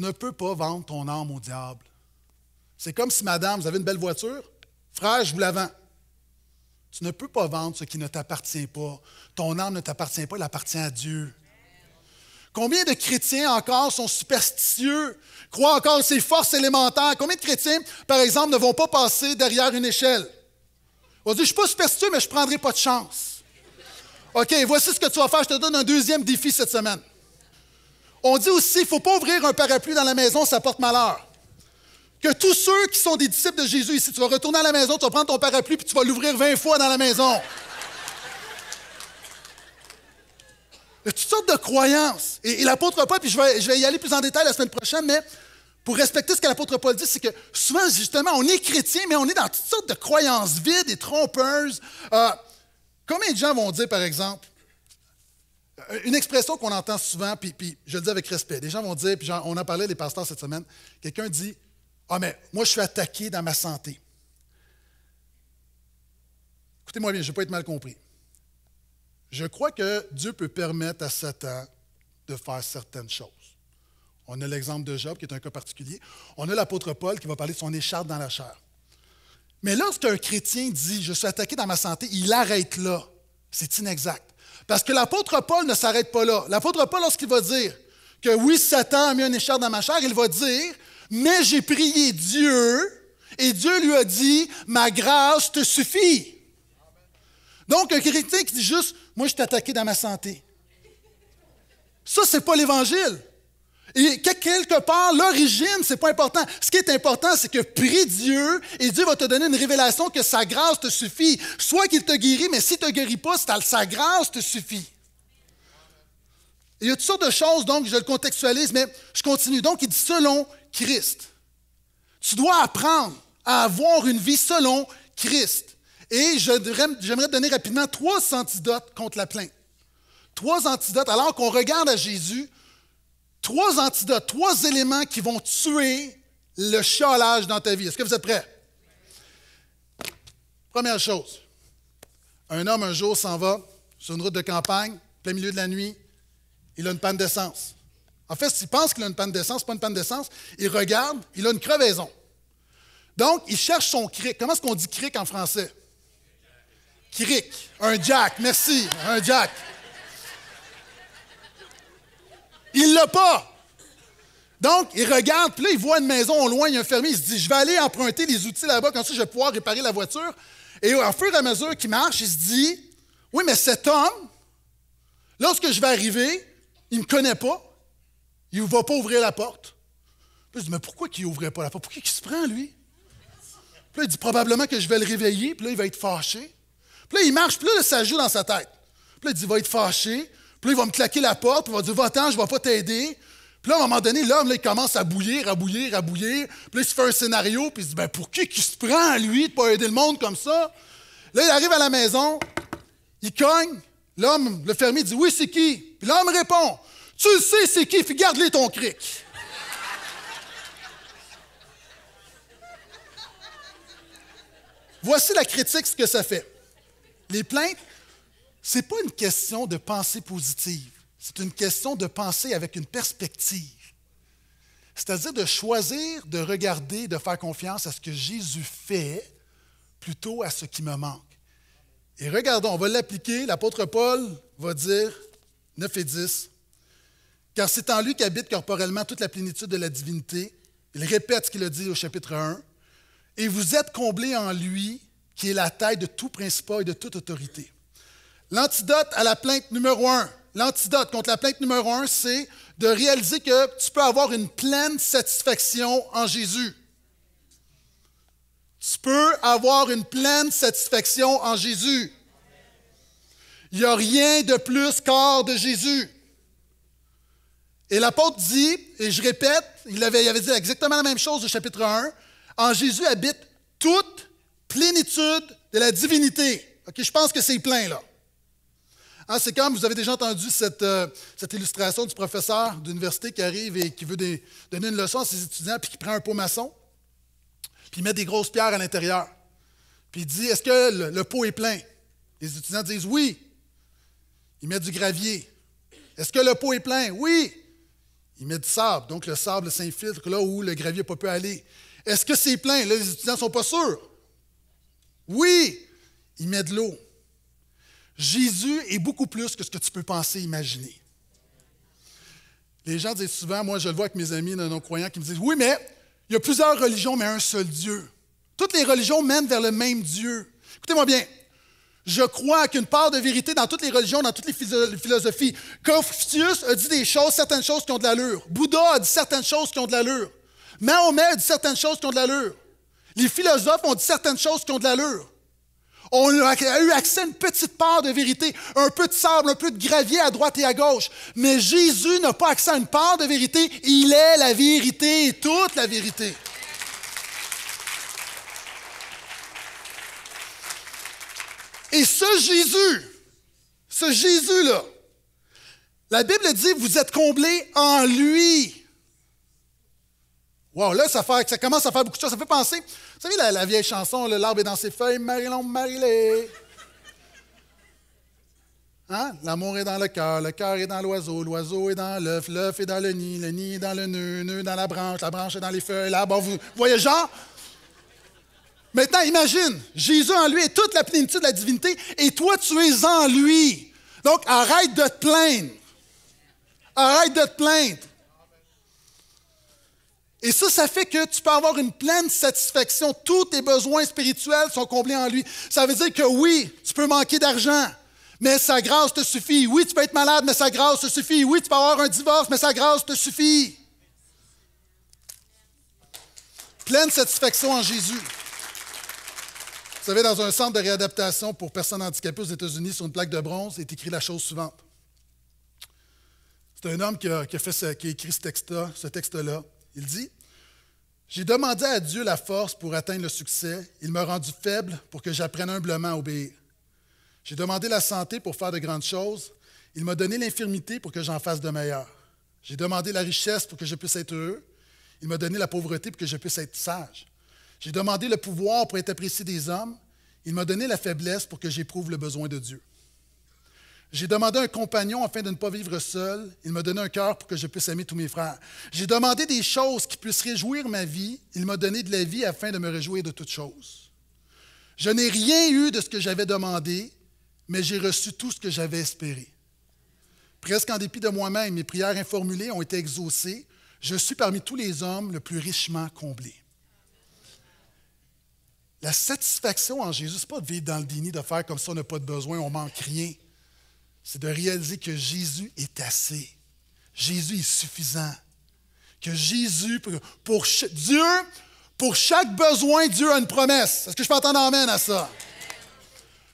Speaker 1: ne peux pas vendre ton âme au diable. C'est comme si, madame, vous avez une belle voiture, frère, je vous la vends. Tu ne peux pas vendre ce qui ne t'appartient pas. Ton âme ne t'appartient pas, elle appartient à Dieu. Combien de chrétiens encore sont superstitieux, croient encore ces forces élémentaires? Combien de chrétiens, par exemple, ne vont pas passer derrière une échelle? On dit, je ne suis pas superstitieux, mais je ne prendrai pas de chance. OK, voici ce que tu vas faire. Je te donne un deuxième défi cette semaine. On dit aussi, il ne faut pas ouvrir un parapluie dans la maison, ça porte malheur. Que tous ceux qui sont des disciples de Jésus ici, tu vas retourner à la maison, tu vas prendre ton parapluie, puis tu vas l'ouvrir 20 fois dans la maison. Il y a toutes sortes de croyances. Et, l'apôtre Paul, puis je vais, y aller plus en détail la semaine prochaine, mais pour respecter ce que l'apôtre Paul dit, c'est que souvent, justement, on est chrétien, mais on est dans toutes sortes de croyances vides et trompeuses. Euh, combien de gens vont dire, par exemple, euh, une expression qu'on entend souvent, puis, je le dis avec respect, des gens vont dire, puis on a parlé des pasteurs cette semaine, quelqu'un dit Ah, mais moi, je suis attaqué dans ma santé. Écoutez-moi bien, je ne vais pas être mal compris. Je crois que Dieu peut permettre à Satan de faire certaines choses. On a l'exemple de Job, qui est un cas particulier. On a l'apôtre Paul qui va parler de son écharpe dans la chair. Mais lorsqu'un chrétien dit Je suis attaqué dans ma santé, il arrête là. C'est inexact. Parce que l'apôtre Paul ne s'arrête pas là. L'apôtre Paul, lorsqu'il va dire que oui, Satan a mis un écharpe dans ma chair, il va dire, mais j'ai prié Dieu et Dieu lui a dit, ma grâce te suffit. Donc, un chrétien qui dit juste, moi, je suis attaqué dans ma santé. Ça, n'est pas l'Évangile. Et quelque part, l'origine, c'est pas important. Ce qui est important, c'est que prie Dieu et Dieu va te donner une révélation que sa grâce te suffit. Soit qu'il te guérit, mais s'il te guérit pas, sa grâce te suffit. Il y a toutes sortes de choses, donc je le contextualise, mais je continue. Donc, il dit selon Christ. Tu dois apprendre à avoir une vie selon Christ. Et j'aimerais donner rapidement trois antidotes contre la plainte. Trois antidotes. Alors qu'on regarde à Jésus, trois antidotes, trois éléments qui vont tuer le chialage dans ta vie. Est-ce que vous êtes prêts? Première chose, un homme un jour s'en va sur une route de campagne, plein milieu de la nuit, il a une panne d'essence. En fait, s'il pense qu'il a une panne d'essence, pas une panne d'essence, il regarde, il a une crevaison. Donc, il cherche son cric. Comment est-ce qu'on dit cric en français? Cric. Un jack, merci, un jack. pas. Donc, il regarde, puis là, il voit une maison au loin, il y a un fermier, il se dit, je vais aller emprunter les outils là-bas, comme ça, je vais pouvoir réparer la voiture. Et au fur et à mesure qu'il marche, il se dit, oui, mais cet homme, lorsque je vais arriver, il ne me connaît pas, il ne va pas ouvrir la porte. Puis dit mais pourquoi il n'ouvrait pas la porte? Pourquoi il se prend, lui? Puis là, il dit, probablement que je vais le réveiller, puis là, il va être fâché. Puis là, il marche, puis là, ça joue dans sa tête. Puis là, il dit, il va être fâché, puis là, il va me claquer la porte, puis il va dire Va-t'en, je ne vais pas t'aider. Puis là, à un moment donné, l'homme, il commence à bouillir, à bouillir, à bouillir. Puis là, il se fait un scénario, puis il se dit ben, Pour qui qui se prend, lui, de ne pas aider le monde comme ça Là, il arrive à la maison, il cogne. L'homme, le fermier, dit Oui, c'est qui Puis l'homme répond Tu le sais, c'est qui Puis garde-les ton cric. Voici la critique, ce que ça fait. Les plaintes ce n'est pas une question de pensée positive, c'est une question de penser avec une perspective. C'est-à-dire de choisir, de regarder, de faire confiance à ce que Jésus fait plutôt à ce qui me manque. Et regardons, on va l'appliquer. L'apôtre Paul va dire 9 et 10. Car c'est en lui qu'habite corporellement toute la plénitude de la divinité. Il répète ce qu'il a dit au chapitre 1. Et vous êtes comblés en lui, qui est la taille de tout principal et de toute autorité. L'antidote à la plainte numéro un, l'antidote contre la plainte numéro un, c'est de réaliser que tu peux avoir une pleine satisfaction en Jésus. Tu peux avoir une pleine satisfaction en Jésus. Il n'y a rien de plus qu'or de Jésus. Et l'apôtre dit, et je répète, il avait, il avait dit exactement la même chose au chapitre 1, en Jésus habite toute plénitude de la divinité. Ok, je pense que c'est plein là. Ah, c'est comme vous avez déjà entendu euh, cette, illustration du professeur d'université qui arrive et qui veut donner une leçon à ses étudiants, puis qui prend un pot maçon, puis il met des grosses pierres à l'intérieur. Puis il dit Est-ce que le, pot est plein Les étudiants disent Oui. Il met du gravier. Est-ce que le pot est plein Oui. Il met du sable. Donc le sable s'infiltre là où le gravier n'a pas pu aller. Est-ce que c'est plein les étudiants ne sont pas sûrs. Oui. Il met de l'eau. Jésus est beaucoup plus que ce que tu peux penser, imaginer. Les gens disent souvent, moi je le vois avec mes amis non-croyants qui me disent, oui, mais il y a plusieurs religions, mais un seul Dieu. Toutes les religions mènent vers le même Dieu. Écoutez-moi bien, je crois qu'une part de vérité dans toutes les religions, dans toutes les philosophies. Confucius a dit des choses, certaines choses qui ont de l'allure. Bouddha a dit certaines choses qui ont de l'allure. Mahomet a dit certaines choses qui ont de l'allure. Les philosophes ont dit certaines choses qui ont de l'allure. On a eu accès à une petite part de vérité, un peu de sable, un peu de gravier à droite et à gauche. Mais Jésus n'a pas accès à une part de vérité. Il est la vérité et toute la vérité. Et ce Jésus, ce Jésus-là, la Bible dit, vous êtes comblés en lui. Wow, là, ça, fait, ça commence à faire beaucoup de choses. Ça fait penser, vous savez, la, vieille chanson, L'arbre est dans ses feuilles, Marilyn, Marilé. Hein? L'amour est dans le cœur, le cœur est dans l'oiseau, l'oiseau est dans l'œuf, l'œuf est dans le nid, le nid est dans le nœud, le nœud dans la branche, la branche est dans les feuilles, là, vous voyez genre? Maintenant, imagine, Jésus en lui est toute la plénitude de la divinité et toi, tu es en lui. Donc, arrête de te plaindre. Arrête de te plaindre. Et ça, ça fait que tu peux avoir une pleine satisfaction. Tous tes besoins spirituels sont comblés en lui. Ça veut dire que oui, tu peux manquer d'argent, mais sa grâce te suffit. Oui, tu peux être malade, mais sa grâce te suffit. Oui, tu peux avoir un divorce, mais sa grâce te suffit. Pleine satisfaction en Jésus. Vous savez, dans un centre de réadaptation pour personnes handicapées aux États-Unis, sur une plaque de bronze, est écrit la chose suivante. C'est un homme qui a, écrit Ce texte-là. Il dit, J'ai demandé à Dieu la force pour atteindre le succès. Il m'a rendu faible pour que j'apprenne humblement à obéir. J'ai demandé la santé pour faire de grandes choses. Il m'a donné l'infirmité pour que j'en fasse de meilleures. J'ai demandé la richesse pour que je puisse être heureux. Il m'a donné la pauvreté pour que je puisse être sage. J'ai demandé le pouvoir pour être apprécié des hommes. Il m'a donné la faiblesse pour que j'éprouve le besoin de Dieu. J'ai demandé un compagnon afin de ne pas vivre seul. Il m'a donné un cœur pour que je puisse aimer tous mes frères. J'ai demandé des choses qui puissent réjouir ma vie. Il m'a donné de la vie afin de me réjouir de toutes choses. Je n'ai rien eu de ce que j'avais demandé, mais j'ai reçu tout ce que j'avais espéré. Presque en dépit de moi-même, mes prières informulées ont été exaucées. Je suis parmi tous les hommes le plus richement comblé. La satisfaction en Jésus, ce n'est pas de vivre dans le déni, de faire comme ça, on n'a pas de besoin, on manque rien c'est de réaliser que Jésus est assez. Jésus est suffisant. Que Jésus, pour, Dieu, pour chaque besoin, Dieu a une promesse. Est-ce que je peux entendre amène à ça?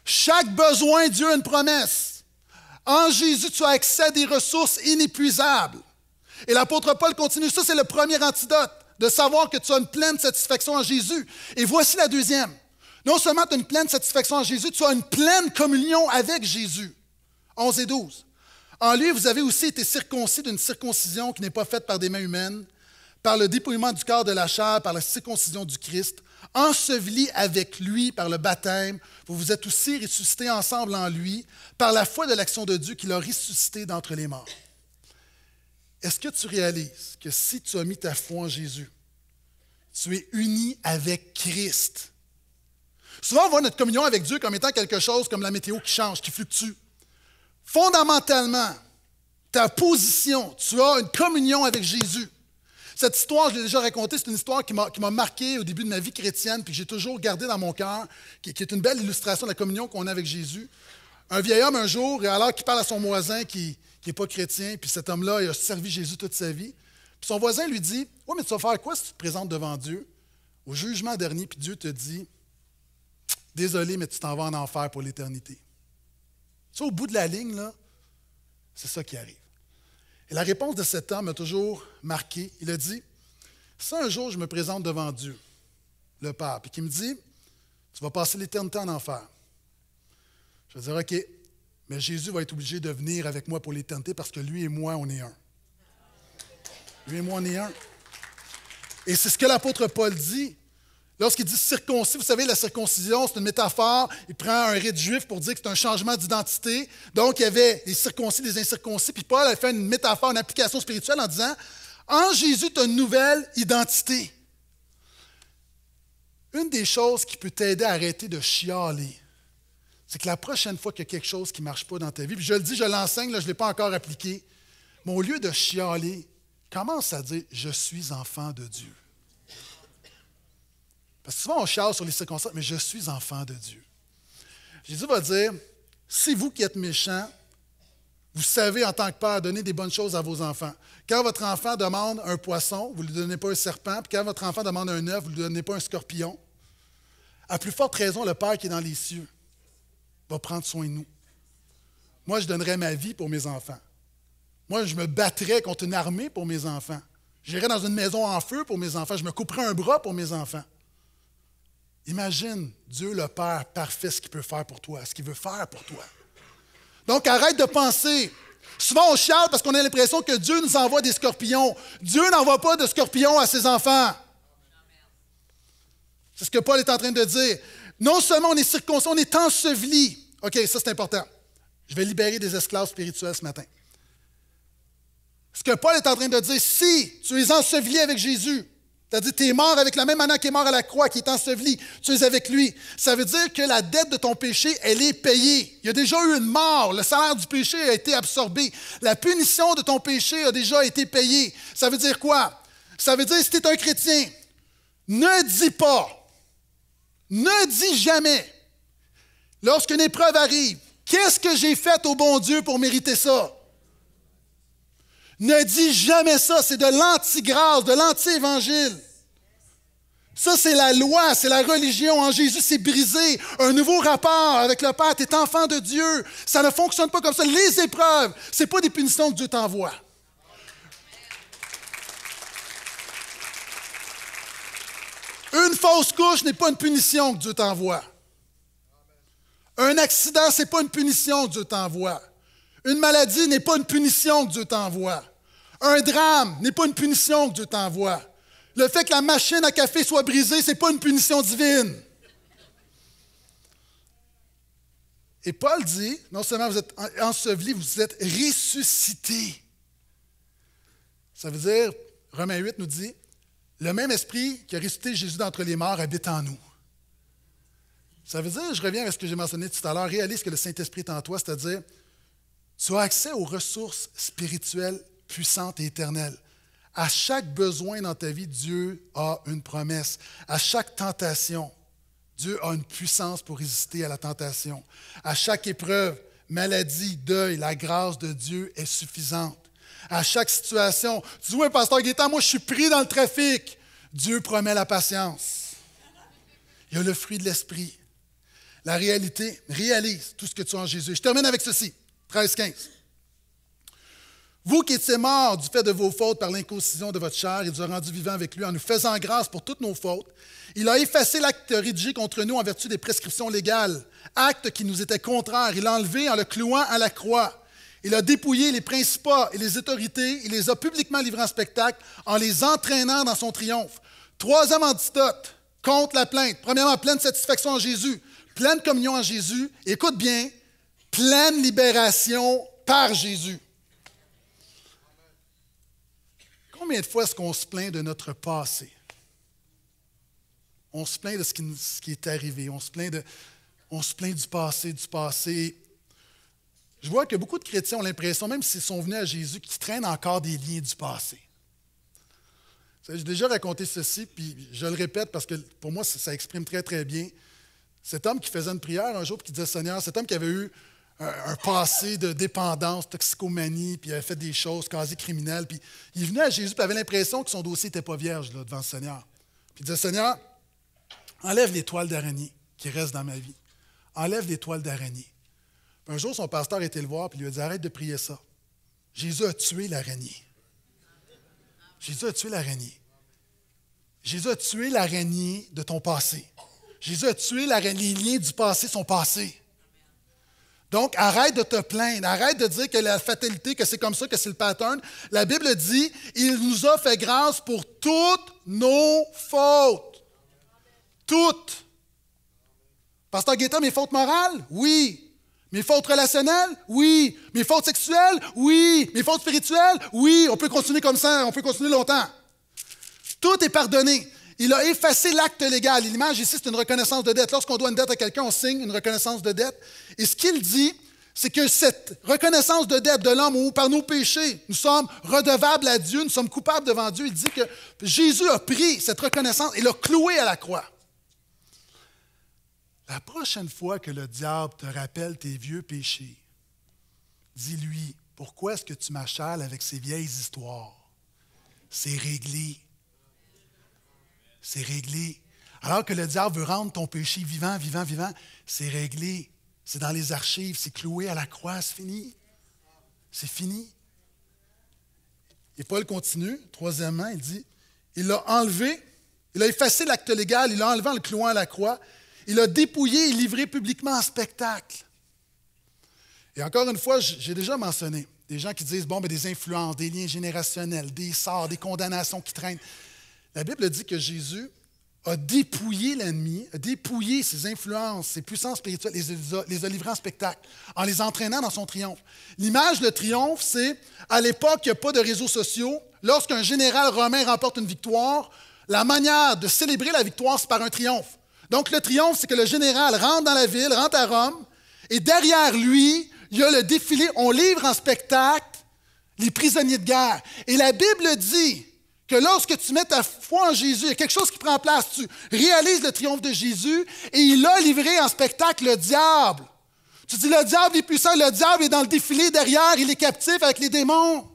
Speaker 1: Chaque besoin, Dieu a une promesse. En Jésus, tu as accès à des ressources inépuisables. Et l'apôtre Paul continue, ça c'est le premier antidote, de savoir que tu as une pleine satisfaction en Jésus. Et voici la deuxième. Non seulement tu as une pleine satisfaction en Jésus, tu as une pleine communion avec Jésus. 11 et 12. En lui, vous avez aussi été circoncis d'une circoncision qui n'est pas faite par des mains humaines, par le dépouillement du corps de la chair, par la circoncision du Christ, enseveli avec lui par le baptême, vous vous êtes aussi ressuscités ensemble en lui, par la foi de l'action de Dieu qui l'a ressuscité d'entre les morts. Est-ce que tu réalises que si tu as mis ta foi en Jésus, tu es uni avec Christ? Souvent, on voit notre communion avec Dieu comme étant quelque chose comme la météo qui change, qui fluctue fondamentalement, ta position, tu as une communion avec Jésus. Cette histoire, je l'ai déjà racontée, c'est une histoire qui m'a marqué au début de ma vie chrétienne, puis que j'ai toujours gardée dans mon cœur, qui, qui, est une belle illustration de la communion qu'on a avec Jésus. Un vieil homme, un jour, alors qu'il parle à son voisin qui n'est pas chrétien, puis cet homme-là, il a servi Jésus toute sa vie, puis son voisin lui dit Oui, mais tu vas faire quoi si tu te présentes devant Dieu au jugement dernier, puis Dieu te dit Désolé, mais tu t'en vas en enfer pour l'éternité sais au bout de la ligne, là, c'est ça qui arrive. Et la réponse de cet homme m'a toujours marqué. Il a dit Si un jour je me présente devant Dieu, le pape, et qu'il me dit Tu vas passer l'éternité en enfer, je vais dire OK, mais Jésus va être obligé de venir avec moi pour l'éternité parce que lui et moi, on est un. Lui et moi, on est un. Et c'est ce que l'apôtre Paul dit Lorsqu'il dit circoncis, vous savez, la circoncision, c'est une métaphore. Il prend un rite juif pour dire que c'est un changement d'identité. Donc, il y avait les circoncis, les incirconcis. Puis Paul a fait une métaphore, une application spirituelle en disant En Jésus, tu as une nouvelle identité. Une des choses qui peut t'aider à arrêter de chialer, c'est que la prochaine fois qu'il y a quelque chose qui ne marche pas dans ta vie, puis je le dis, je l'enseigne, je ne l'ai pas encore appliqué, mais au lieu de chialer, commence à dire Je suis enfant de Dieu. Parce que souvent, on charge sur les circonstances, mais je suis enfant de Dieu. Jésus va dire, si vous qui êtes méchants, vous savez en tant que père donner des bonnes choses à vos enfants. Quand votre enfant demande un poisson, vous ne lui donnez pas un serpent. Puis quand votre enfant demande un œuf, vous ne lui donnez pas un scorpion. À plus forte raison, le Père qui est dans les cieux va prendre soin de nous. Moi, je donnerais ma vie pour mes enfants. Moi, je me battrais contre une armée pour mes enfants. J'irai dans une maison en feu pour mes enfants. Je me couperai un bras pour mes enfants. Imagine Dieu le Père parfait ce qu'il peut faire pour toi, ce qu'il veut faire pour toi. Donc arrête de penser. Souvent on chiale parce qu'on a l'impression que Dieu nous envoie des scorpions. Dieu n'envoie pas de scorpions à ses enfants. C'est ce que Paul est en train de dire. Non seulement on est circoncis, on est ensevelis. OK, ça c'est important. Je vais libérer des esclaves spirituels ce matin. Ce que Paul est en train de dire, si tu es enseveli avec Jésus, c'est-à-dire, tu es mort avec la même Anna qui est mort à la croix, qui est enseveli. Tu es avec lui. Ça veut dire que la dette de ton péché, elle est payée. Il y a déjà eu une mort. Le salaire du péché a été absorbé. La punition de ton péché a déjà été payée. Ça veut dire quoi? Ça veut dire, si tu es un chrétien, ne dis pas, ne dis jamais, lorsqu'une épreuve arrive, qu'est-ce que j'ai fait au bon Dieu pour mériter ça? Ne dis jamais ça, c'est de l'antigrâce, de l'anti-évangile. Ça, c'est la loi, c'est la religion. En Jésus, c'est brisé. Un nouveau rapport avec le Père, tu es enfant de Dieu. Ça ne fonctionne pas comme ça. Les épreuves, ce n'est pas des punitions que Dieu t'envoie. Une fausse couche n'est pas une punition que Dieu t'envoie. Un accident, ce n'est pas une punition que Dieu t'envoie. Une maladie n'est pas une punition que Dieu t'envoie. Un drame n'est pas une punition que Dieu t'envoie. Le fait que la machine à café soit brisée, ce n'est pas une punition divine. Et Paul dit, non seulement vous êtes enseveli, vous êtes ressuscité. Ça veut dire, Romains 8 nous dit, le même esprit qui a ressuscité Jésus d'entre les morts habite en nous. Ça veut dire, je reviens à ce que j'ai mentionné tout à l'heure, réalise que le Saint-Esprit est en toi, c'est-à-dire, tu as accès aux ressources spirituelles puissantes et éternelles. À chaque besoin dans ta vie, Dieu a une promesse. À chaque tentation, Dieu a une puissance pour résister à la tentation. À chaque épreuve, maladie, deuil, la grâce de Dieu est suffisante. À chaque situation, tu dis, oui, pasteur Guétan, moi je suis pris dans le trafic. Dieu promet la patience. Il y a le fruit de l'esprit. La réalité, réalise tout ce que tu as en Jésus. Je termine avec ceci. 13, 15. Vous qui étiez morts du fait de vos fautes par l'inconcision de votre chair, et vous a rendu vivant avec lui en nous faisant grâce pour toutes nos fautes. Il a effacé l'acte rédigé contre nous en vertu des prescriptions légales, acte qui nous était contraire. Il l'a enlevé en le clouant à la croix. Il a dépouillé les principats et les autorités. Il les a publiquement livrés en spectacle en les entraînant dans son triomphe. Troisième antidote contre la plainte. Premièrement, pleine satisfaction en Jésus, pleine communion en Jésus. Écoute bien, pleine libération par Jésus. Combien de fois est-ce qu'on se plaint de notre passé? On se plaint de ce qui, est arrivé. On se, plaint de, on se plaint du passé, du passé. Je vois que beaucoup de chrétiens ont l'impression, même s'ils sont venus à Jésus, qu'ils traînent encore des liens du passé. J'ai déjà raconté ceci, puis je le répète parce que pour moi, ça, exprime très, très bien. Cet homme qui faisait une prière un jour, qui disait Seigneur, cet homme qui avait eu un passé de dépendance, toxicomanie, puis il avait fait des choses quasi criminelles. Puis il venait à Jésus, puis il avait l'impression que son dossier n'était pas vierge devant le Seigneur. Puis il disait Seigneur, enlève les toiles d'araignée qui restent dans ma vie. Enlève les toiles d'araignée. Un jour, son pasteur était le voir, puis il lui a dit Arrête de prier ça. Jésus a tué l'araignée. Jésus a tué l'araignée. Jésus a tué l'araignée de ton passé. Jésus a tué l'araignée. Les liens du passé sont passés. Donc, arrête de te plaindre, arrête de dire que la fatalité, que c'est comme ça, que c'est le pattern. La Bible dit, il nous a fait grâce pour toutes nos fautes. Toutes. Pasteur Guetta, mes fautes morales? Oui. Mes fautes relationnelles? Oui. Mes fautes sexuelles? Oui. Mes fautes spirituelles? Oui. On peut continuer comme ça, on peut continuer longtemps. Tout est pardonné. Il a effacé l'acte légal. L'image ici, c'est une reconnaissance de dette. Lorsqu'on doit une dette à quelqu'un, on signe une reconnaissance de dette. Et ce qu'il dit, c'est que cette reconnaissance de dette de l'homme ou par nos péchés, nous sommes redevables à Dieu, nous sommes coupables devant Dieu, il dit que Jésus a pris cette reconnaissance et l'a cloué à la croix. La prochaine fois que le diable te rappelle tes vieux péchés, dis-lui, pourquoi est-ce que tu m'achales avec ces vieilles histoires? C'est réglé c'est réglé. Alors que le diable veut rendre ton péché vivant, vivant, vivant, c'est réglé. C'est dans les archives, c'est cloué à la croix, c'est fini. C'est fini. Et Paul continue, troisièmement, il dit, il l'a enlevé, il a effacé l'acte légal, il l'a enlevé en le clouant à la croix, il l'a dépouillé et livré publiquement en spectacle. Et encore une fois, j'ai déjà mentionné des gens qui disent, bon, mais ben, des influences, des liens générationnels, des sorts, des condamnations qui traînent. La Bible dit que Jésus a dépouillé l'ennemi, a dépouillé ses influences, ses puissances spirituelles, les, a livrés en spectacle, en les entraînant dans son triomphe. L'image, de triomphe, c'est à l'époque, il n'y a pas de réseaux sociaux. Lorsqu'un général romain remporte une victoire, la manière de célébrer la victoire, c'est par un triomphe. Donc le triomphe, c'est que le général rentre dans la ville, rentre à Rome, et derrière lui, il y a le défilé, on livre en spectacle les prisonniers de guerre. Et la Bible dit que lorsque tu mets ta foi en Jésus, il y a quelque chose qui prend place. Tu réalises le triomphe de Jésus et il a livré en spectacle le diable. Tu dis, le diable est puissant, le diable est dans le défilé derrière, il est captif avec les démons.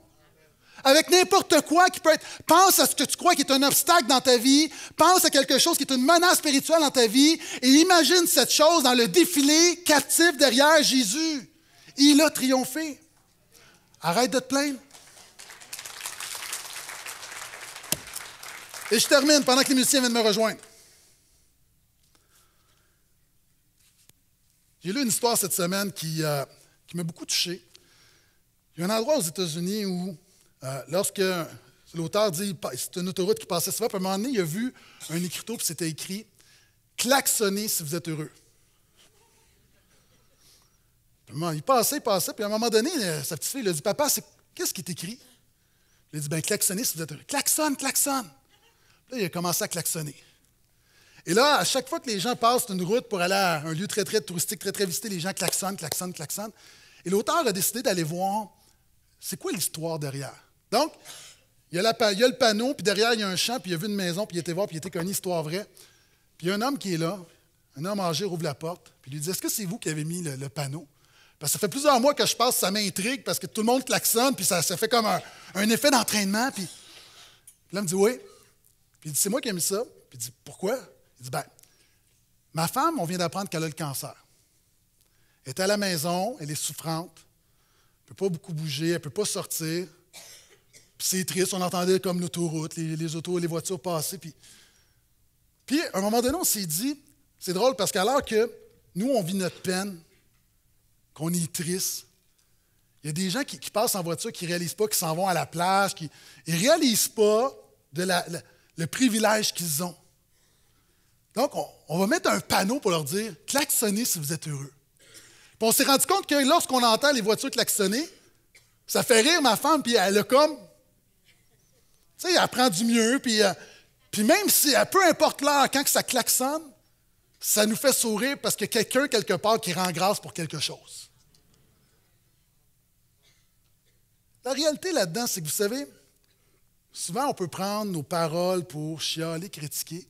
Speaker 1: Avec n'importe quoi qui peut être. Pense à ce que tu crois qui est un obstacle dans ta vie. Pense à quelque chose qui est une menace spirituelle dans ta vie. Et imagine cette chose dans le défilé captif derrière Jésus. Il a triomphé. Arrête de te plaindre. Et je termine pendant que les musiciens viennent me rejoindre. J'ai lu une histoire cette semaine qui, euh, qui m'a beaucoup touché. Il y a un endroit aux États-Unis où, euh, lorsque l'auteur dit, c'est une autoroute qui passait souvent, puis à un moment donné, il a vu un écriteau, qui c'était écrit Klaxonnez si vous êtes heureux. Il passait, il passait, puis à un moment donné, euh, sa petite fille lui a dit Papa, qu'est-ce qui est écrit Il a dit Ben, klaxonnez si vous êtes heureux. Klaxonne, klaxonne. Là, il a commencé à klaxonner. Et là, à chaque fois que les gens passent une route pour aller à un lieu très, très touristique, très, très visité, les gens klaxonnent, klaxonnent, klaxonnent. Et l'auteur a décidé d'aller voir c'est quoi l'histoire derrière. Donc, il y, a le panneau, puis derrière, il y a un champ, puis il a vu une maison, puis il était voir, puis il était qu'une histoire vraie. Puis il y a un homme qui est là, un homme âgé ouvre la porte, puis lui dit Est-ce que c'est vous qui avez mis le, panneau Parce que ça fait plusieurs mois que je passe, ça m'intrigue, parce que tout le monde klaxonne, puis ça, fait comme un, effet d'entraînement. Puis l'homme dit Oui. Puis il dit, c'est moi qui ai mis ça. Puis il dit, pourquoi? Il dit, ben, ma femme, on vient d'apprendre qu'elle a le cancer. Elle est à la maison, elle est souffrante, elle ne peut pas beaucoup bouger, elle ne peut pas sortir. Puis c'est triste, on entendait comme l'autoroute, les, autos, les voitures passer. Puis, puis à un moment donné, on s'est dit, c'est drôle parce qu'alors que nous, on vit notre peine, qu'on est triste, il y a des gens qui, passent en voiture qui ne réalisent pas qui s'en vont à la plage, qui ne réalisent pas de la le privilège qu'ils ont. Donc, on, va mettre un panneau pour leur dire klaxonnez si vous êtes heureux. Puis on s'est rendu compte que lorsqu'on entend les voitures klaxonner, ça fait rire ma femme, puis elle a comme. Tu sais, elle apprend du mieux, puis, euh, puis même si, euh, peu importe l'heure, quand que ça klaxonne, ça nous fait sourire parce que quelqu'un, quelque part, qui rend grâce pour quelque chose. La réalité là-dedans, c'est que vous savez, Souvent, on peut prendre nos paroles pour chialer, critiquer,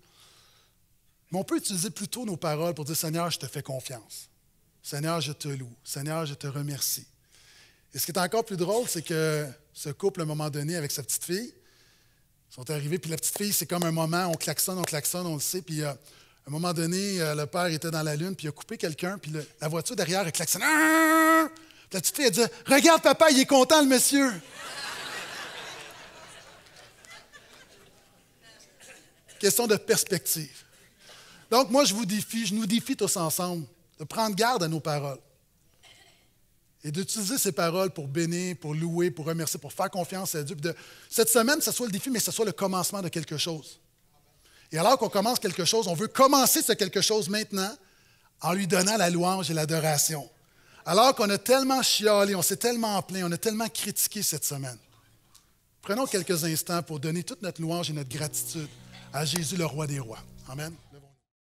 Speaker 1: mais on peut utiliser plutôt nos paroles pour dire Seigneur, je te fais confiance. Seigneur, je te loue. Seigneur, je te remercie. Et ce qui est encore plus drôle, c'est que ce couple, à un moment donné, avec sa petite fille, sont arrivés, puis la petite fille, c'est comme un moment, on klaxonne, on klaxonne, on le sait, puis euh, à un moment donné, euh, le père était dans la lune, puis il a coupé quelqu'un, puis la voiture derrière, a klaxonné. la petite fille, a dit Regarde, papa, il est content, le monsieur. Question de perspective. Donc, moi, je vous défie, je nous défie tous ensemble de prendre garde à nos paroles et d'utiliser ces paroles pour bénir, pour louer, pour remercier, pour faire confiance à Dieu. cette semaine, ce soit le défi, mais ce soit le commencement de quelque chose. Et alors qu'on commence quelque chose, on veut commencer ce quelque chose maintenant en lui donnant la louange et l'adoration. Alors qu'on a tellement chialé, on s'est tellement plaint, on a tellement critiqué cette semaine. Prenons quelques instants pour donner toute notre louange et notre gratitude à Jésus, le roi des rois. Amen.